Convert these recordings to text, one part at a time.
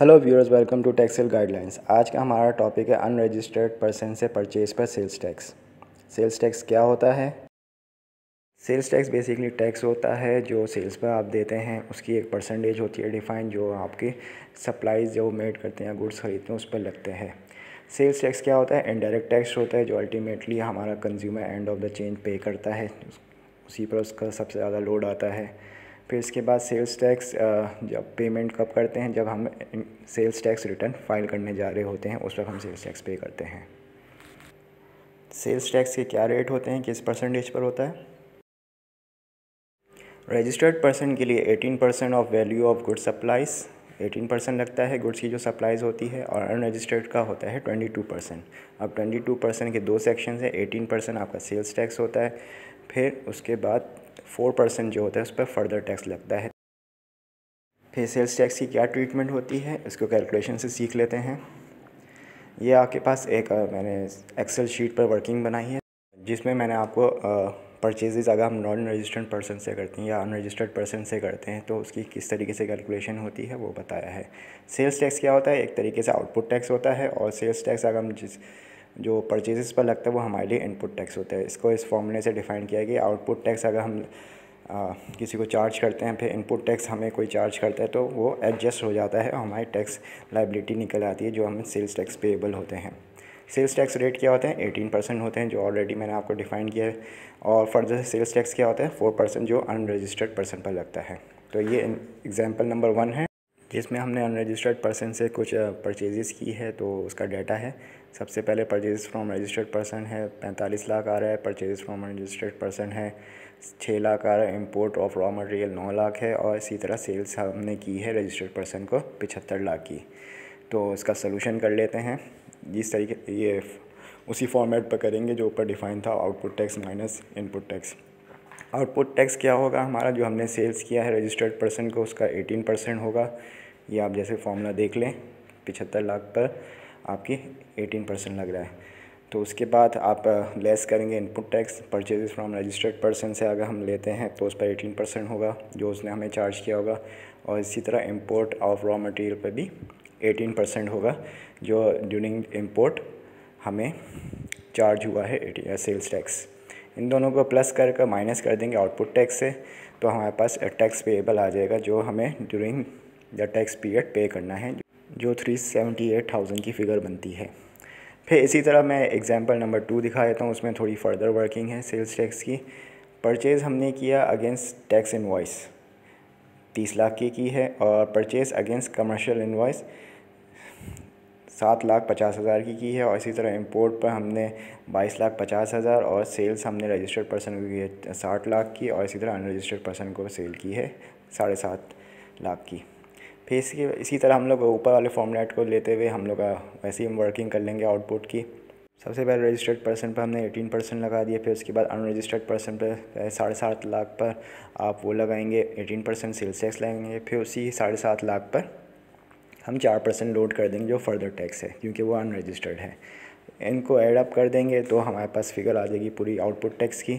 hello viewers welcome to Taxel guidelines आज का हमारा टॉपिक है अनरजिस्टर्ड पर्सन से परचेज पर सेल्स टैक्स सेल्स टैक्स क्या होता है सेल्स टैक्स बेसिकली टैक्स होता है जो सेल्स पर आप देते हैं उसकी एक परसेंटेज होती है डिफाइन जो आपके सप्लाईज जो मेड करते हैं गुड्स खरीदते हैं उस पर लगते हैं सेल्स टैक्स क्या होता है इनडायरेक्ट टैक्स होता है जो अल्टीमेटली हमारा consumer end of the change पे करता है उसी पर उसका सबसे ज़्यादा लोड आता है फिर इसके बाद सेल्स टैक्स जब पेमेंट कब करते हैं जब हम सेल्स टैक्स रिटर्न फाइल करने जा रहे होते हैं उस वक्त हम सेल्स टैक्स पे करते हैं सेल्स टैक्स के क्या रेट होते हैं किस परसेंटेज पर होता है रजिस्टर्ड पर्सन के लिए 18 percent of value of good supplies eighteen percent लगता है गुड्स की जो सप्लाइज़ होती है और अनरजिस्टर्ड का होता है ट्वेंटी टू परसेंट अब ट्वेंटी टू परसेंट के दो सेक्शन है एटीन परसेंट आपका सेल्स टैक्स होता है फिर उसके बाद फोर परसेंट जो होता है उस पर फर्दर टैक्स लगता है फिर सेल्स टैक्स की क्या ट्रीटमेंट होती है इसको कैलकुलेशन से सीख लेते हैं ये आपके पास एक मैंने एक्सेल शीट पर वर्किंग बनाई है जिसमें मैंने आपको परचेजेज़ अगर हम नॉन रजिस्टर्ड पर्सन से करते हैं या अनरजिस्टर्ड पर्सन से करते हैं तो उसकी किस तरीके से कैलकुलेशन होती है वो बताया है सेल्स टैक्स क्या होता है एक तरीके से आउटपुट टैक्स होता है और सेल्स टैक्स अगर हम जिस जो परचेजेस पर लगता है वो हमारे लिए इनपुट टैक्स होता है इसको इस फॉर्मूले से डिफ़ाइन किया गया आउटपुट टैक्स अगर हम आ, किसी को चार्ज करते हैं फिर इनपुट टैक्स हमें कोई चार्ज करता है तो वो एडजस्ट हो जाता है और हमारी टैक्स लाइबिलिटी निकल आती है जो हमें सेल्स टैक्स पेएबल होते हैं सेल्स टैक्स रेट क्या होते हैं एटीन परसेंट होते हैं जो ऑलरेडी मैंने आपको डिफाइन किया है और फर्दर सेल्स टैक्स क्या होता है फोर परसेंट जो अनरजिस्टर्ड पर्सन पर लगता है तो ये एग्जाम्पल नंबर वन है जिसमें हमने अनरजिस्टर्ड पर्सन से कुछ परचेजेस की है तो उसका डाटा है सबसे पहले परचेज फ्रॉम रजिस्टर्ड पर्सन है पैंतालीस लाख आ रहा है परचेज फ्रॉम रजिस्टर्ड पर्सन है छः लाख आ रहा है इम्पोर्ट ऑफ रॉ मटेरियल नौ लाख है और इसी तरह सेल्स हमने की है रजिस्टर्ड पर्सन को पिछहत्तर लाख की तो इसका सोलूशन कर लेते हैं इस तरीके ये उसी फॉर्मेट पर करेंगे जो ऊपर डिफाइन था output tax minus input tax output tax क्या होगा हमारा जो हमने सेल्स किया है रजिस्टर्ड पर्सन को उसका एटीन परसेंट होगा ये आप जैसे फॉर्मूला देख लें पिछहत्तर लाख पर आपकी एटीन परसेंट लग रहा है तो उसके बाद आप लेस uh, करेंगे input tax purchases from registered person से अगर हम लेते हैं तो उस पर एटीन परसेंट होगा जो उसने हमें चार्ज किया होगा और इसी तरह इम्पोर्ट ऑफ रॉ मटेरियल पर भी एटीन परसेंट होगा जो ड्यूरिंग इम्पोर्ट हमें चार्ज हुआ है सेल्स टैक्स इन दोनों को प्लस कर कर माइनस कर देंगे आउटपुट टैक्स से तो हमारे पास टैक्स पेएबल आ जाएगा जो हमें ड्यूरिंग द टैक्स पीरियड पे करना है जो थ्री सेवेंटी एट थाउजेंड की फिगर बनती है फिर इसी तरह मैं एग्जांपल नंबर टू दिखा देता हूँ उसमें थोड़ी फर्दर वर्किंग है सेल्स टैक्स की परचेज़ हमने किया अगेंस्ट टैक्स इनवॉइस तीस लाख की की है और परचेज़ अगेंस्ट कमर्शियल इन्वाइस सात लाख पचास हज़ार की की है और इसी तरह इंपोर्ट पर हमने बाईस लाख पचास हज़ार और सेल्स हमने रजिस्टर्ड पर्सन को की है साठ लाख की और इसी तरह अनरजिस्टर्ड पर्सन को सेल की है साढ़े सात लाख की फिर इसके इसी तरह हम लोग ऊपर वाले फॉर्मेट को लेते हुए हम लोग वैसे ही वर्किंग कर लेंगे आउटपुट की सबसे पहले रजिस्टर्ड पर्सन पर हमने एटीन परसेंट लगा दिया फिर उसके बाद अनरजिस्टर्ड पर्सन पर साढ़े सात लाख पर आप वो लगाएंगे एटीन परसेंट सेल्स टैक्स लगाएंगे फिर उसी साढ़े सात लाख पर हम चार परसेंट लोड कर देंगे जो फर्दर टैक्स है क्योंकि वो अनरजिस्टर्ड है इनको एड अप कर देंगे तो हमारे पास फिगर आ जाएगी पूरी आउटपुट टैक्स की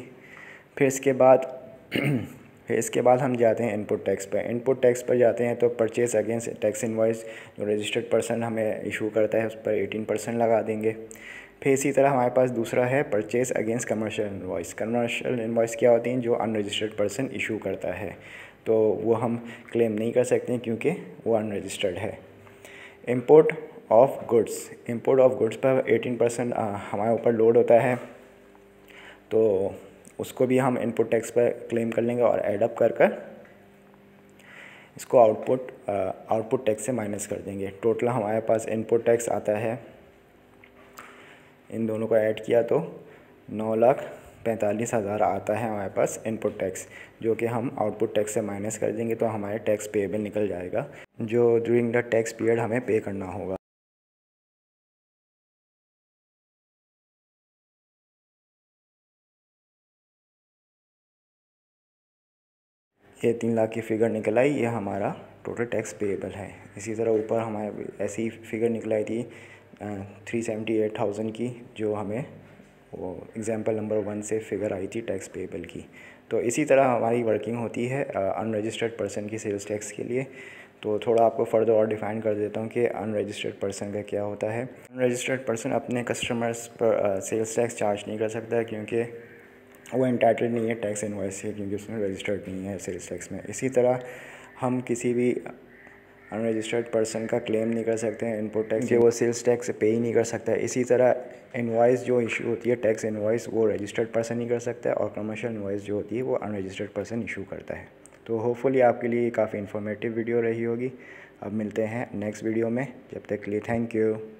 फिर इसके बाद फिर इसके बाद हम जाते हैं इनपुट टैक्स पर इनपुट टैक्स पर जाते हैं तो परचेज़ अगेंस्ट टैक्स इन्वाइस जो रजिस्टर्ड पर्सन हमें इशू करता है उस पर एटीन परसेंट लगा देंगे फिर इसी तरह हमारे पास दूसरा है purchase against commercial invoice commercial invoice क्या होती हैं जो अनरजिस्टर्ड पर्सन इशू करता है तो वो हम क्लेम नहीं कर सकते क्योंकि वो अनरजिस्टर्ड है import of goods import of goods पर एटीन परसेंट हमारे ऊपर लोड होता है तो उसको भी हम इनपुट टैक्स पर क्लेम कर लेंगे और एडअप कर कर इसको आउटपुट आउटपुट टैक्स से माइनस कर देंगे टोटल हमारे पास इनपुट टैक्स आता है इन दोनों को ऐड किया तो नौ लाख पैंतालीस हज़ार आता है हमारे पास इनपुट टैक्स जो कि हम आउटपुट टैक्स से माइनस कर देंगे तो हमारे टैक्स पेबल निकल जाएगा जो ड्यूरिंग द टैक्स पीरियड हमें पे करना होगा ये तीन लाख की फ़िगर निकल आई ये हमारा टोटल टैक्स पेएबल है इसी तरह ऊपर हमारे ऐसी फिगर निकल आई थी थ्री सेवेंटी एट थाउजेंड की जो हमें वो एग्ज़ाम्पल नंबर वन से फिगर आई थी टैक्स पेबल की तो इसी तरह हमारी वर्किंग होती है अनरजिस्टर्ड पर्सन की सेल्स टैक्स के लिए तो थोड़ा आपको फर्दर और डिफाइन कर देता हूँ कि अनरजिस्टर्ड पर्सन का क्या होता है अनरजिस्टर्ड पर्सन अपने कस्टमर्स पर सेल्स टैक्स चार्ज नहीं कर सकता क्योंकि वो इंटाइटेड नहीं है टैक्स इन्वाइस से क्योंकि उसमें रजिस्टर्ड नहीं है सेल्स टैक्स में इसी तरह हम किसी भी अनरजिस्टर्ड पर्सन का क्लेम नहीं कर सकते हैं इनपुट टैक्स वो सेल्स टैक्स पे ही नहीं कर सकता है इसी तरह इन्वाइस जो इशू होती है टैक्स इनवाइस वो रजिस्टर्ड पर्सन ही कर सकता है और कमर्शियल इन्वाइस जो होती है वो अनरजिस्टर्ड पर्सन इशू करता है तो होपफुली आपके लिए काफ़ी इन्फॉर्मेटिव वीडियो रही होगी अब मिलते हैं नेक्स्ट वीडियो में जब तक के लिए थैंक यू